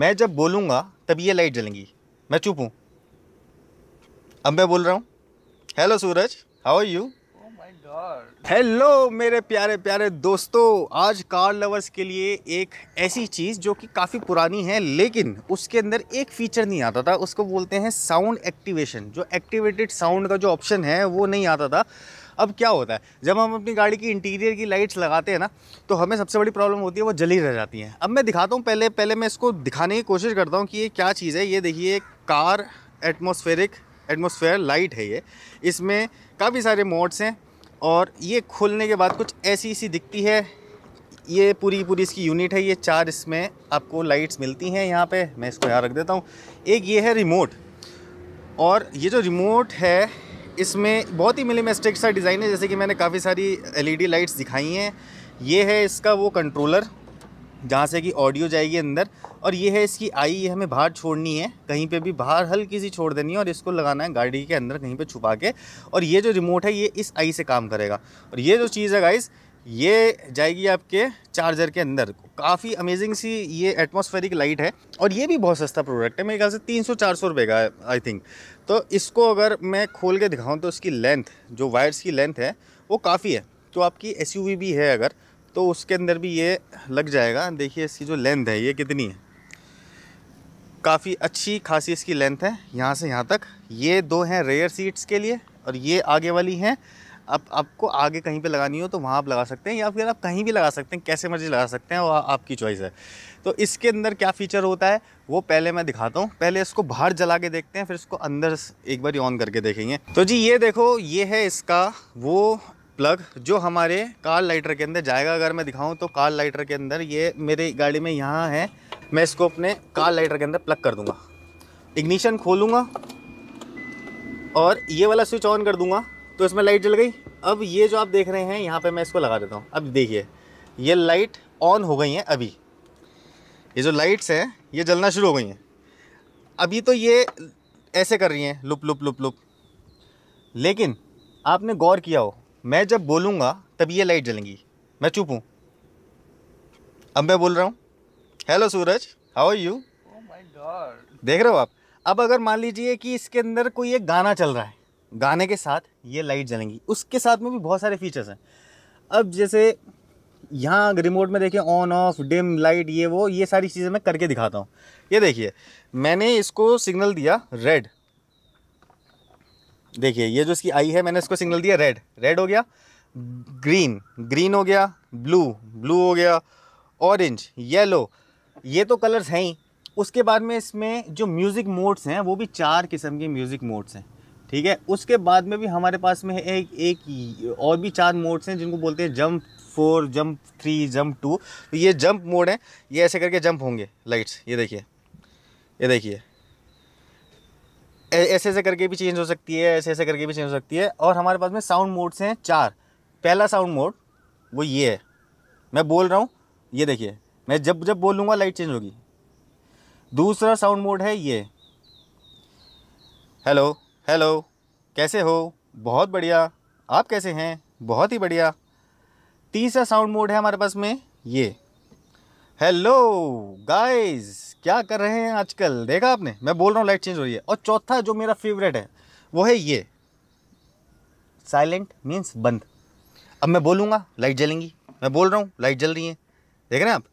मैं जब बोलूँगा तब ये लाइट जलेंगी मैं चुप हूँ अब मैं बोल रहा हूँ hello Suraj how are you hello मेरे प्यारे प्यारे दोस्तों आज कार लवर्स के लिए एक ऐसी चीज़ जो कि काफ़ी पुरानी है लेकिन उसके अंदर एक फीचर नहीं आता था उसको बोलते हैं साउंड एक्टिवेशन जो एक्टिवेटेड साउंड का जो ऑप्शन है वो नहीं आता था अब क्या होता है जब हम अपनी गाड़ी की इंटीरियर की लाइट्स लगाते हैं ना तो हमें सबसे बड़ी प्रॉब्लम होती है वो जली रह जाती हैं अब मैं दिखाता हूँ पहले पहले मैं इसको दिखाने की कोशिश करता हूँ कि ये क्या चीज़ है ये देखिए कार एटमोसफेरिक एटमोसफेयर लाइट है ये इसमें काफ़ी सारे मोड्स हैं और ये खोलने के बाद कुछ ऐसी सी दिखती है ये पूरी पूरी इसकी यूनिट है ये चार इसमें आपको लाइट्स मिलती हैं यहाँ पे मैं इसको यहाँ रख देता हूँ एक ये है रिमोट और ये जो रिमोट है इसमें बहुत ही मिनिमस्टिक सा डिज़ाइन है जैसे कि मैंने काफ़ी सारी एलईडी लाइट्स दिखाई हैं ये है इसका वो कंट्रोलर जहाँ से कि ऑडियो जाएगी अंदर और ये है इसकी आई ये हमें बाहर छोड़नी है कहीं पे भी बाहर हल्की सी छोड़ देनी है और इसको लगाना है गाड़ी के अंदर कहीं पे छुपा के और ये जो रिमोट है ये इस आई से काम करेगा और ये जो चीज़ है गाइस ये जाएगी आपके चार्जर के अंदर काफ़ी अमेजिंग सी ये एटमॉस्फेरिक लाइट है और ये भी बहुत सस्ता प्रोडक्ट है मेरे ख्याल से तीन सौ चार सौ रुपये का आई थिंक तो इसको अगर मैं खोल के दिखाऊँ तो इसकी लेंथ जो वायर्स की लेंथ है वो काफ़ी है तो आपकी एस भी है अगर तो उसके अंदर भी ये लग जाएगा देखिए इसकी जो लेंथ है ये कितनी है काफ़ी अच्छी खासी इसकी लेंथ है यहाँ से यहाँ तक ये दो हैं रेयर सीट्स के लिए और ये आगे वाली हैं आप आपको आगे कहीं पे लगानी हो तो वहाँ आप लगा सकते हैं या फिर आप कहीं भी लगा सकते हैं कैसे मर्जी लगा सकते हैं वो आपकी चॉइस है तो इसके अंदर क्या फ़ीचर होता है वो पहले मैं दिखाता हूँ पहले इसको बाहर जला के देखते हैं फिर इसको अंदर एक बार ऑन करके देखेंगे तो जी ये देखो ये है इसका वो प्लग जो हमारे कार लाइटर के अंदर जाएगा अगर मैं दिखाऊँ तो कार लाइटर के अंदर ये मेरे गाड़ी में यहाँ है मैं इसको अपने कार लाइटर के अंदर प्लग कर दूँगा इग्निशन खोलूँगा और ये वाला स्विच ऑन कर दूँगा तो इसमें लाइट जल गई अब ये जो आप देख रहे हैं यहाँ पे मैं इसको लगा देता हूँ अब देखिए ये लाइट ऑन हो गई हैं अभी ये जो लाइट्स हैं ये जलना शुरू हो गई हैं अभी तो ये ऐसे कर रही हैं लुप लुप लुप लुप लेकिन आपने गौर किया हो मैं जब बोलूँगा तब ये लाइट जलेंगी मैं चुप हूँ अब मैं बोल रहा हूँ hello Suraj how are you देख रहे हो आप अब अगर मान लीजिए कि इसके अंदर कोई एक गाना चल रहा है गाने के साथ ये लाइट जलेंगी उसके साथ में भी बहुत सारे फीचर्स हैं अब जैसे यहाँ रिमोट में देखिए ऑन ऑफ डिम लाइट ये वो ये सारी चीज़ें मैं करके दिखाता हूँ ये देखिए मैंने इसको सिग्नल दिया रेड देखिए ये जो इसकी आई है मैंने इसको सिग्नल दिया रेड रेड हो गया ग्रीन ग्रीन हो गया ब्लू ब्लू हो गया ऑरेंज येलो ये तो कलर्स हैं ही उसके बाद में इसमें जो म्यूज़िक मोड्स हैं वो भी चार किस्म के म्यूज़िक मोड्स हैं ठीक है उसके बाद में भी हमारे पास में है एक एक और भी चार मोड्स हैं जिनको बोलते हैं jump four jump three jump two तो ये जंप मोड हैं ये ऐसे करके जंप होंगे लाइट्स ये देखिए ये देखिए ऐसे ऐसे करके भी चेंज हो सकती है ऐसे ऐसे करके भी चेंज हो सकती है और हमारे पास में साउंड मोड्स हैं चार पहला साउंड मोड वो ये है मैं बोल रहा हूँ ये देखिए मैं जब जब बोलूँगा लाइट चेंज होगी दूसरा साउंड मोड है ये हेलो हेलो कैसे हो बहुत बढ़िया आप कैसे हैं बहुत ही बढ़िया तीसरा साउंड मोड है हमारे पास में ये हेलो गाइस क्या कर रहे हैं आजकल देखा आपने मैं बोल रहा हूँ लाइट चेंज हो रही है और चौथा जो मेरा फेवरेट है वो है ये साइलेंट मीन्स बंद अब मैं बोलूँगा लाइट जलेंगी मैं बोल रहा हूँ लाइट जल रही है देख रहे हैं आप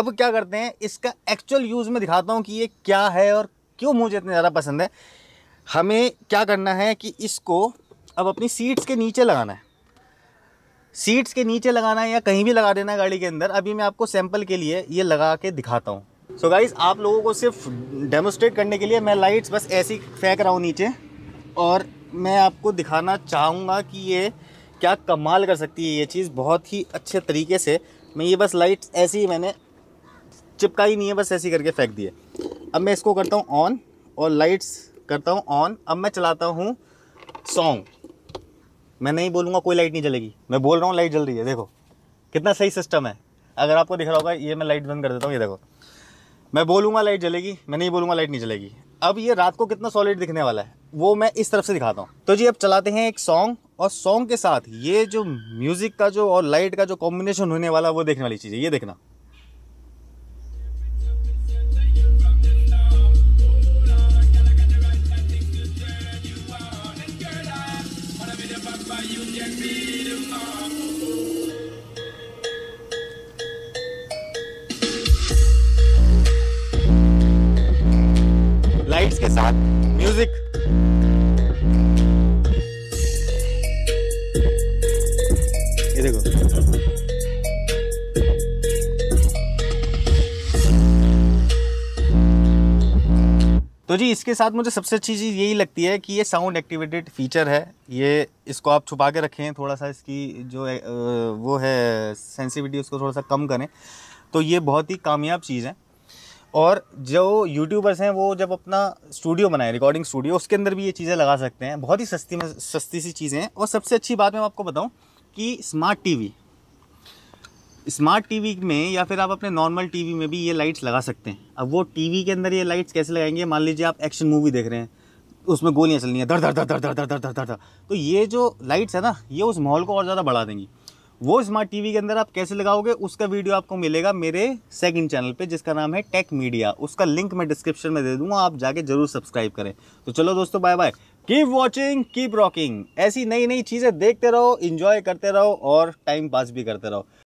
अब क्या करते हैं इसका एक्चुअल यूज़ में दिखाता हूँ कि ये क्या है और क्यों मुझे इतना ज़्यादा पसंद है हमें क्या करना है कि इसको अब अपनी सीट्स के नीचे लगाना है सीट्स के नीचे लगाना है या कहीं भी लगा देना है गाड़ी के अंदर अभी मैं आपको सैंपल के लिए ये लगा के दिखाता हूँ सो गाइज आप लोगों को सिर्फ डेमोस्ट्रेट करने के लिए मैं लाइट्स बस ऐसी फेंक रहा हूँ नीचे और मैं आपको दिखाना चाहूँगा कि ये क्या कमाल कर सकती है ये चीज़ बहुत ही अच्छे तरीके से मैं ये बस लाइट्स ऐसी ही मैंने चिपकाई नहीं है बस ऐसी करके फेंक दिए अब मैं इसको करता हूँ ऑन और लाइट्स करता हूँ ऑन अब मैं चलाता हूँ सॉन्ग मैं नहीं बोलूँगा कोई लाइट नहीं जलेगी मैं बोल रहा हूँ लाइट जल रही है देखो कितना सही सिस्टम है अगर आपको दिख रहा होगा ये मैं लाइट बंद कर देता हूँ ये देखो मैं बोलूँगा लाइट जलेगी मैं नहीं बोलूँगा लाइट नहीं जलेगी अब ये रात को कितना सॉलिड दिखने वाला है वो मैं इस तरफ से दिखाता हूँ तो जी अब चलाते हैं एक सॉन्ग और सॉन्ग के साथ ये जो म्यूज़िक का जो और लाइट का जो कॉम्बिनेशन होने वाला है वो देखने वाली चीज़ है ये देखना लाइट्स के साथ म्यूजिक ये देखो तो जी इसके साथ मुझे सबसे अच्छी चीज़ यही लगती है कि ये साउंड एक्टिवेटेड फीचर है ये इसको आप छुपा के रखें थोड़ा सा इसकी जो वो है सेंसिविटी उसको थोड़ा सा कम करें तो ये बहुत ही कामयाब चीज़ है और जो यूट्यूबर्स हैं वो जब अपना स्टूडियो बनाए रिकॉर्डिंग स्टूडियो उसके अंदर भी ये चीज़ें लगा सकते हैं बहुत ही सस्ती में सस्ती सी चीज़ें हैं और सबसे अच्छी बात मैं आपको बताऊँ कि स्मार्ट टीवी स्मार्ट टीवी में या फिर आप अपने नॉर्मल टीवी में भी ये लाइट्स लगा सकते हैं अब वो टीवी के अंदर ये लाइट्स कैसे लगाएंगे मान लीजिए आप एक्शन मूवी देख रहे हैं उसमें गोलियाँ चलनी है दर दर दर दर दर दर दर दर दर तो ये जो लाइट्स है ना ये उस माहौल को और ज़्यादा बढ़ा देंगी वो स्मार्ट टीवी के अंदर आप कैसे लगाओगे उसका वीडियो आपको मिलेगा मेरे सेकंड चैनल पे जिसका नाम है टेक मीडिया उसका लिंक मैं डिस्क्रिप्शन में दे दूंगा आप जाके जरूर सब्सक्राइब करें तो चलो दोस्तों bye bye keep watching keep rocking ऐसी नई नई चीज़ें देखते रहो इन्जॉय करते रहो और टाइम पास भी करते रहो